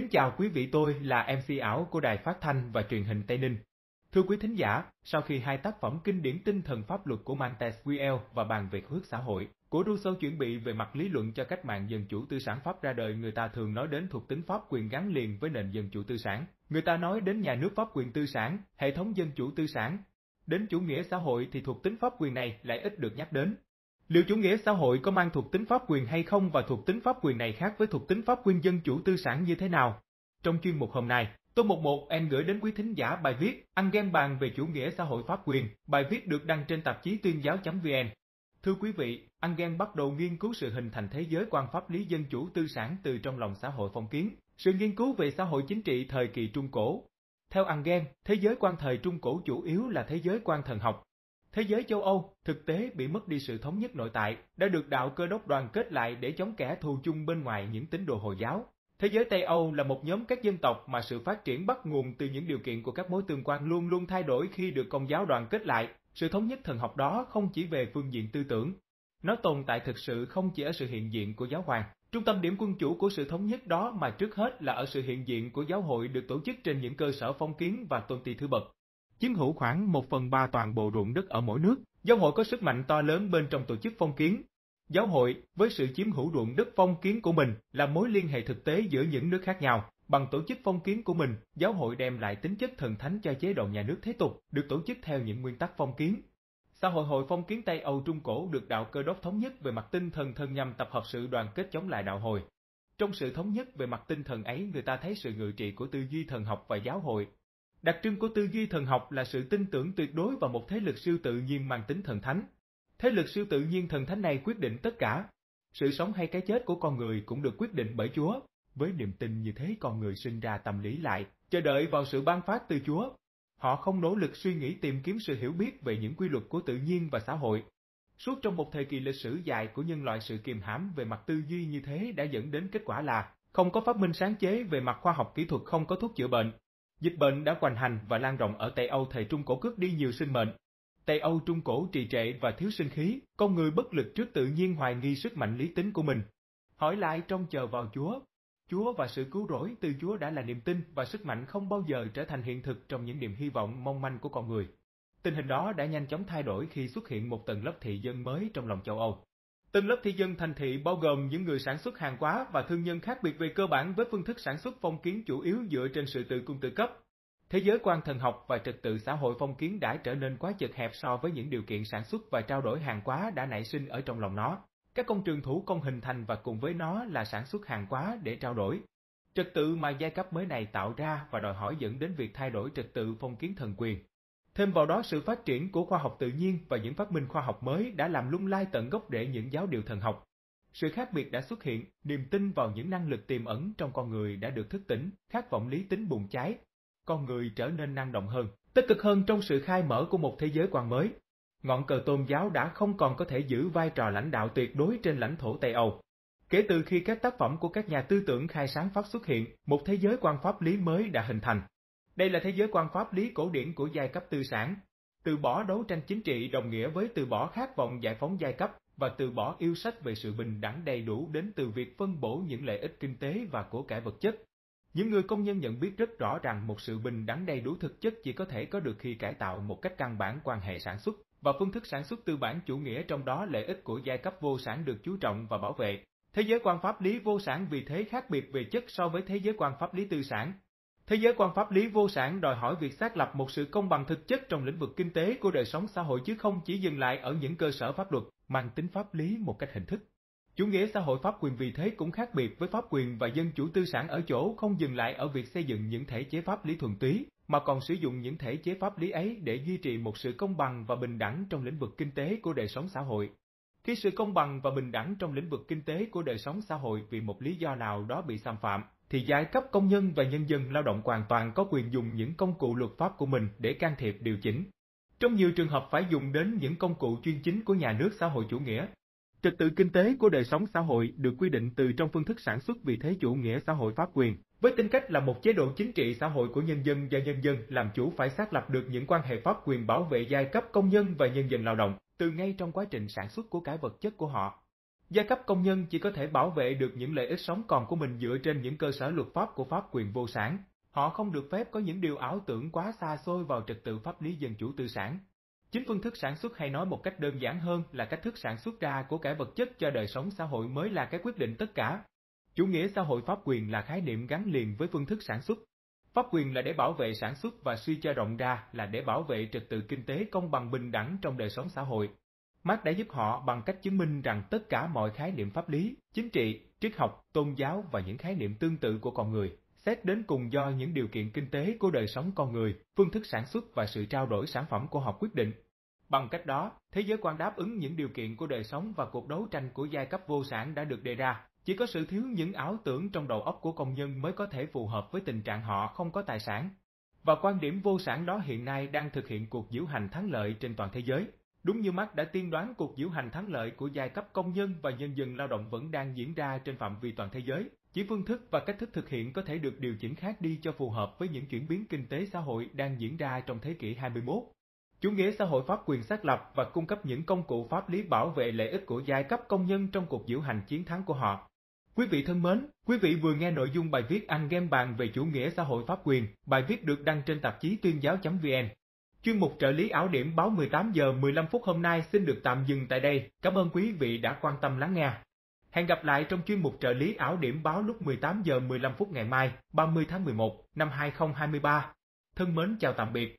Kính chào quý vị tôi là MC ảo của Đài Phát Thanh và Truyền hình Tây Ninh. Thưa quý thính giả, sau khi hai tác phẩm kinh điển tinh thần pháp luật của Montesquieu và bàn về hướng xã hội, của Rousseau chuẩn bị về mặt lý luận cho cách mạng dân chủ tư sản Pháp ra đời người ta thường nói đến thuộc tính pháp quyền gắn liền với nền dân chủ tư sản. Người ta nói đến nhà nước pháp quyền tư sản, hệ thống dân chủ tư sản. Đến chủ nghĩa xã hội thì thuộc tính pháp quyền này lại ít được nhắc đến. Liệu chủ nghĩa xã hội có mang thuộc tính pháp quyền hay không và thuộc tính pháp quyền này khác với thuộc tính pháp quyền dân chủ tư sản như thế nào? Trong chuyên mục hôm nay, tôi một 11 em gửi đến quý thính giả bài viết Ăn game bàn về chủ nghĩa xã hội pháp quyền, bài viết được đăng trên tạp chí tuyên giáo.vn. Thưa quý vị, Engel bắt đầu nghiên cứu sự hình thành thế giới quan pháp lý dân chủ tư sản từ trong lòng xã hội phong kiến, sự nghiên cứu về xã hội chính trị thời kỳ Trung Cổ. Theo Engel, thế giới quan thời Trung Cổ chủ yếu là thế giới quan thần học, Thế giới châu Âu thực tế bị mất đi sự thống nhất nội tại, đã được đạo cơ đốc đoàn kết lại để chống kẻ thù chung bên ngoài những tín đồ Hồi giáo. Thế giới Tây Âu là một nhóm các dân tộc mà sự phát triển bắt nguồn từ những điều kiện của các mối tương quan luôn luôn thay đổi khi được công giáo đoàn kết lại. Sự thống nhất thần học đó không chỉ về phương diện tư tưởng, nó tồn tại thực sự không chỉ ở sự hiện diện của giáo hoàng. Trung tâm điểm quân chủ của sự thống nhất đó mà trước hết là ở sự hiện diện của giáo hội được tổ chức trên những cơ sở phong kiến và tôn ti thứ bậc chiếm hữu khoảng 1 phần 3 toàn bộ ruộng đất ở mỗi nước. Giáo hội có sức mạnh to lớn bên trong tổ chức phong kiến. Giáo hội, với sự chiếm hữu ruộng đất phong kiến của mình, là mối liên hệ thực tế giữa những nước khác nhau. Bằng tổ chức phong kiến của mình, giáo hội đem lại tính chất thần thánh cho chế độ nhà nước thế tục, được tổ chức theo những nguyên tắc phong kiến. Xã hội hội phong kiến Tây Âu Trung Cổ được đạo cơ đốc thống nhất về mặt tinh thần thân nhằm tập hợp sự đoàn kết chống lại đạo hồi. Trong sự thống nhất về mặt tinh thần ấy, người ta thấy sự ngự trị của tư duy thần học và giáo hội Đặc trưng của tư duy thần học là sự tin tưởng tuyệt đối vào một thế lực siêu tự nhiên mang tính thần thánh. Thế lực siêu tự nhiên thần thánh này quyết định tất cả. Sự sống hay cái chết của con người cũng được quyết định bởi Chúa. Với niềm tin như thế con người sinh ra tâm lý lại, chờ đợi vào sự ban phát từ Chúa. Họ không nỗ lực suy nghĩ tìm kiếm sự hiểu biết về những quy luật của tự nhiên và xã hội. Suốt trong một thời kỳ lịch sử dài của nhân loại sự kiềm hãm về mặt tư duy như thế đã dẫn đến kết quả là không có phát minh sáng chế về mặt khoa học kỹ thuật không có thuốc chữa bệnh, Dịch bệnh đã hoành hành và lan rộng ở Tây Âu thời Trung Cổ cướp đi nhiều sinh mệnh. Tây Âu Trung Cổ trì trệ và thiếu sinh khí, con người bất lực trước tự nhiên hoài nghi sức mạnh lý tính của mình. Hỏi lại trong chờ vào Chúa. Chúa và sự cứu rỗi từ Chúa đã là niềm tin và sức mạnh không bao giờ trở thành hiện thực trong những niềm hy vọng mong manh của con người. Tình hình đó đã nhanh chóng thay đổi khi xuất hiện một tầng lớp thị dân mới trong lòng châu Âu. Tầng lớp thị dân thành thị bao gồm những người sản xuất hàng hóa và thương nhân khác biệt về cơ bản với phương thức sản xuất phong kiến chủ yếu dựa trên sự tự cung tự cấp. Thế giới quan thần học và trật tự xã hội phong kiến đã trở nên quá chật hẹp so với những điều kiện sản xuất và trao đổi hàng hóa đã nảy sinh ở trong lòng nó. Các công trường thủ công hình thành và cùng với nó là sản xuất hàng hóa để trao đổi. Trật tự mà giai cấp mới này tạo ra và đòi hỏi dẫn đến việc thay đổi trật tự phong kiến thần quyền. Thêm vào đó, sự phát triển của khoa học tự nhiên và những phát minh khoa học mới đã làm lung lai tận gốc rễ những giáo điều thần học. Sự khác biệt đã xuất hiện, niềm tin vào những năng lực tiềm ẩn trong con người đã được thức tỉnh, khát vọng lý tính bùng cháy. Con người trở nên năng động hơn, tích cực hơn trong sự khai mở của một thế giới quan mới. Ngọn cờ tôn giáo đã không còn có thể giữ vai trò lãnh đạo tuyệt đối trên lãnh thổ Tây Âu. Kể từ khi các tác phẩm của các nhà tư tưởng khai sáng Pháp xuất hiện, một thế giới quan pháp lý mới đã hình thành. Đây là thế giới quan pháp lý cổ điển của giai cấp tư sản. Từ bỏ đấu tranh chính trị đồng nghĩa với từ bỏ khát vọng giải phóng giai cấp và từ bỏ yêu sách về sự bình đẳng đầy đủ đến từ việc phân bổ những lợi ích kinh tế và của cải vật chất. Những người công nhân nhận biết rất rõ rằng một sự bình đẳng đầy đủ thực chất chỉ có thể có được khi cải tạo một cách căn bản quan hệ sản xuất và phương thức sản xuất tư bản chủ nghĩa trong đó lợi ích của giai cấp vô sản được chú trọng và bảo vệ. Thế giới quan pháp lý vô sản vì thế khác biệt về chất so với thế giới quan pháp lý tư sản, Thế giới quan pháp lý vô sản đòi hỏi việc xác lập một sự công bằng thực chất trong lĩnh vực kinh tế của đời sống xã hội chứ không chỉ dừng lại ở những cơ sở pháp luật mang tính pháp lý một cách hình thức. Chủ nghĩa xã hội pháp quyền vì thế cũng khác biệt với pháp quyền và dân chủ tư sản ở chỗ không dừng lại ở việc xây dựng những thể chế pháp lý thuần túy, mà còn sử dụng những thể chế pháp lý ấy để duy trì một sự công bằng và bình đẳng trong lĩnh vực kinh tế của đời sống xã hội. Khi sự công bằng và bình đẳng trong lĩnh vực kinh tế của đời sống xã hội vì một lý do nào đó bị xâm phạm, thì giai cấp công nhân và nhân dân lao động hoàn toàn có quyền dùng những công cụ luật pháp của mình để can thiệp điều chỉnh. Trong nhiều trường hợp phải dùng đến những công cụ chuyên chính của nhà nước xã hội chủ nghĩa. Trật tự kinh tế của đời sống xã hội được quy định từ trong phương thức sản xuất vì thế chủ nghĩa xã hội pháp quyền, với tính cách là một chế độ chính trị xã hội của nhân dân và nhân dân làm chủ phải xác lập được những quan hệ pháp quyền bảo vệ giai cấp công nhân và nhân dân lao động từ ngay trong quá trình sản xuất của cái vật chất của họ. Giai cấp công nhân chỉ có thể bảo vệ được những lợi ích sống còn của mình dựa trên những cơ sở luật pháp của pháp quyền vô sản. Họ không được phép có những điều ảo tưởng quá xa xôi vào trật tự pháp lý dân chủ tư sản. Chính phương thức sản xuất hay nói một cách đơn giản hơn là cách thức sản xuất ra của cải vật chất cho đời sống xã hội mới là cái quyết định tất cả. Chủ nghĩa xã hội pháp quyền là khái niệm gắn liền với phương thức sản xuất. Pháp quyền là để bảo vệ sản xuất và suy cho rộng ra là để bảo vệ trật tự kinh tế công bằng bình đẳng trong đời sống xã hội. Marx đã giúp họ bằng cách chứng minh rằng tất cả mọi khái niệm pháp lý, chính trị, triết học, tôn giáo và những khái niệm tương tự của con người, xét đến cùng do những điều kiện kinh tế của đời sống con người, phương thức sản xuất và sự trao đổi sản phẩm của họ quyết định. Bằng cách đó, thế giới quan đáp ứng những điều kiện của đời sống và cuộc đấu tranh của giai cấp vô sản đã được đề ra. Chỉ có sự thiếu những ảo tưởng trong đầu óc của công nhân mới có thể phù hợp với tình trạng họ không có tài sản. Và quan điểm vô sản đó hiện nay đang thực hiện cuộc diễu hành thắng lợi trên toàn thế giới. Đúng như Mark đã tiên đoán cuộc diễu hành thắng lợi của giai cấp công nhân và nhân dân lao động vẫn đang diễn ra trên phạm vi toàn thế giới, chỉ phương thức và cách thức thực hiện có thể được điều chỉnh khác đi cho phù hợp với những chuyển biến kinh tế xã hội đang diễn ra trong thế kỷ 21. Chủ nghĩa xã hội pháp quyền xác lập và cung cấp những công cụ pháp lý bảo vệ lợi ích của giai cấp công nhân trong cuộc diễu hành chiến thắng của họ. Quý vị thân mến, quý vị vừa nghe nội dung bài viết Anh Game bàn về chủ nghĩa xã hội pháp quyền, bài viết được đăng trên tạp chí tuyên giáo.vn. Chuyên mục trợ lý ảo điểm báo 18 giờ 15 phút hôm nay xin được tạm dừng tại đây. Cảm ơn quý vị đã quan tâm lắng nghe. Hẹn gặp lại trong chuyên mục trợ lý ảo điểm báo lúc 18 giờ 15 phút ngày mai, 30 tháng 11 năm 2023. Thân mến chào tạm biệt.